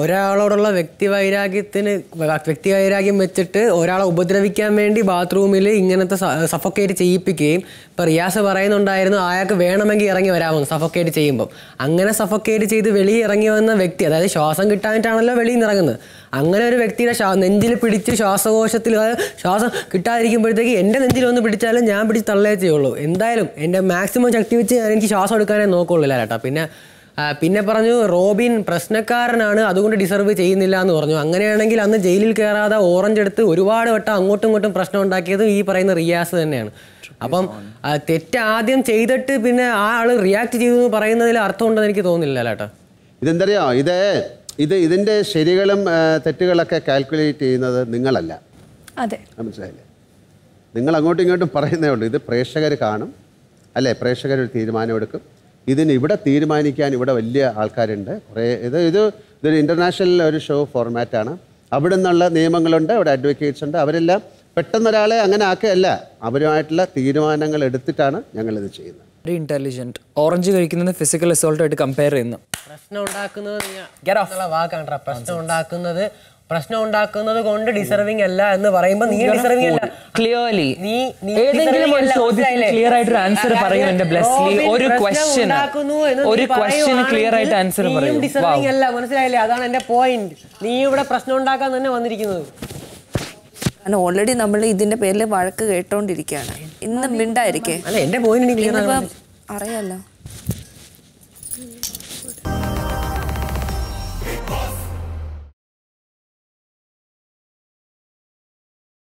ഒരാളോടുള്ള വ്യക്തി വൈരാഗ്യത്തിന് വ്യക്തി വൈരാഗ്യം വെച്ചിട്ട് ഒരാളെ ഉപദ്രവിക്കാൻ വേണ്ടി ബാത്റൂമിൽ ഇങ്ങനത്തെ സഫൊക്കേറ്റ് ചെയ്യിപ്പിക്കുകയും ഇപ്പം റിയാസ് പറയുന്നുണ്ടായിരുന്നു അയാൾക്ക് വേണമെങ്കിൽ ഇറങ്ങി വരാമെന്ന് സഫൊക്കേറ്റ് ചെയ്യുമ്പോൾ അങ്ങനെ സഫൊക്കേറ്റ് ചെയ്ത് വെളിയിൽ ഇറങ്ങി വന്ന വ്യക്തി അതായത് ശ്വാസം കിട്ടാനായിട്ടാണല്ലോ വെളിയിൽ നിന്ന് ഇറങ്ങുന്നത് അങ്ങനെ ഒരു വ്യക്തിയുടെ നെഞ്ചിൽ പിടിച്ച് ശ്വാസകോശത്തിൽ ശ്വാസം കിട്ടാതിരിക്കുമ്പോഴത്തേക്ക് എൻ്റെ നെഞ്ചിൽ ഒന്ന് പിടിച്ചാലും ഞാൻ പിടിച്ച് തള്ളേ ചെയ്യുള്ളൂ എന്തായാലും എൻ്റെ മാക്സിമം ശക്തി വെച്ച് ഞാൻ എനിക്ക് ശ്വാസം എടുക്കാനേ നോക്കുള്ളൂ ചേട്ടാ പിന്നെ പിന്നെ പറഞ്ഞു റോബിൻ പ്രശ്നക്കാരനാണ് അതുകൊണ്ട് ഡിസർവ് ചെയ്യുന്നില്ല എന്ന് പറഞ്ഞു അങ്ങനെയാണെങ്കിൽ അന്ന് ജയിലിൽ കയറാതെ ഓറഞ്ച് എടുത്ത് ഒരുപാട് വട്ടം അങ്ങോട്ടും ഇങ്ങോട്ടും പ്രശ്നം ഉണ്ടാക്കിയത് ഈ പറയുന്ന റിയാസ് തന്നെയാണ് അപ്പം തെറ്റ് ആദ്യം ചെയ്തിട്ട് പിന്നെ ആ ആള് റിയാക്ട് ചെയ്തു എന്ന് പറയുന്നതിൽ അർത്ഥമുണ്ടെന്ന് എനിക്ക് തോന്നുന്നില്ല ചേട്ടാ ഇതെന്തറിയോ ഇത് ഇത് ഇതിന്റെ ശരികളും തെറ്റുകളൊക്കെ കാൽക്കുലേറ്റ് ചെയ്യുന്നത് നിങ്ങളല്ല അതെ മനസ്സിലായില്ലേ നിങ്ങൾ അങ്ങോട്ടും ഇങ്ങോട്ടും പറയുന്നേ ഉള്ളൂ ഇത് പ്രേക്ഷകർ കാണും അല്ലേ പ്രേക്ഷകർ ഒരു തീരുമാനമെടുക്കും ഇതിന് ഇവിടെ തീരുമാനിക്കാൻ ഇവിടെ വലിയ ആൾക്കാരുണ്ട് കുറേ ഇത് ഇത് ഇതൊരു ഇൻ്റർനാഷണൽ ഒരു ഷോ ഫോർമാറ്റാണ് അവിടെ നിന്നുള്ള നിയമങ്ങളുണ്ട് അവിടെ അഡ്വക്കേറ്റ്സ് ഉണ്ട് അവരെല്ലാം പെട്ടെന്നൊരാളെ അങ്ങനെ ആക്കുകയല്ല അവരുമായിട്ടുള്ള തീരുമാനങ്ങൾ എടുത്തിട്ടാണ് ഞങ്ങളിത് ചെയ്യുന്നത് വെരി ഇന്റലിജന്റ് ഓറഞ്ച് കഴിക്കുന്നത് ഫിസിക്കൽ അസോൾട്ട് ആയിട്ട് കമ്പയർ ചെയ്യുന്നു പ്രശ്നം ഉണ്ടാക്കുന്നത് പ്രശ്നം ഉണ്ടാക്കുന്നത് പ്രശ്നം ഉണ്ടാക്കുന്നത് കൊണ്ട് ഡിസർവിംഗ് അല്ല എന്ന് പറയുമ്പോൾ നീ ഡിസർവിംഗ് അല്ല ക്ലിയർലി നീ ഏതെങ്കിലും ഒരു ചോദ്യത്തിന് ക്ലിയർ ആയിട്ട് ഒരു ആൻസർ പറയൂ എന്റെ ബ്ലെസ്ലി ഒരു ക്വസ്റ്റ്യൻ ഒരു ക്വസ്റ്റ്യൻ ക്ലിയർ ആയിട്ട് ആൻസർ പറയൂ ഡിസർവിംഗ് അല്ല മനസ്സിലായില്ലേ അതാണ് എന്റെ പോയിന്റ് നീ ഇവിടെ പ്രശ്നം ഉണ്ടാക്കാൻ തന്നെ വന്നിരിക്കുന്നത് കാരണം ഓൾറെഡി നമ്മൾ ഇതിന്റെ പേരിൽ വഴക്ക് കേട്ടോണ്ടിരിക്കുകയാണ് ഇന്ന് മിണ്ടായിരിക്കേ അല്ല എന്റെ പോയിന്റ് അറിയാലോ